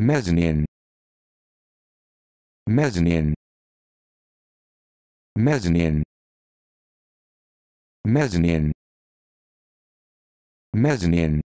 mezzanine mezzanine mezzanine mezzanine mezzanine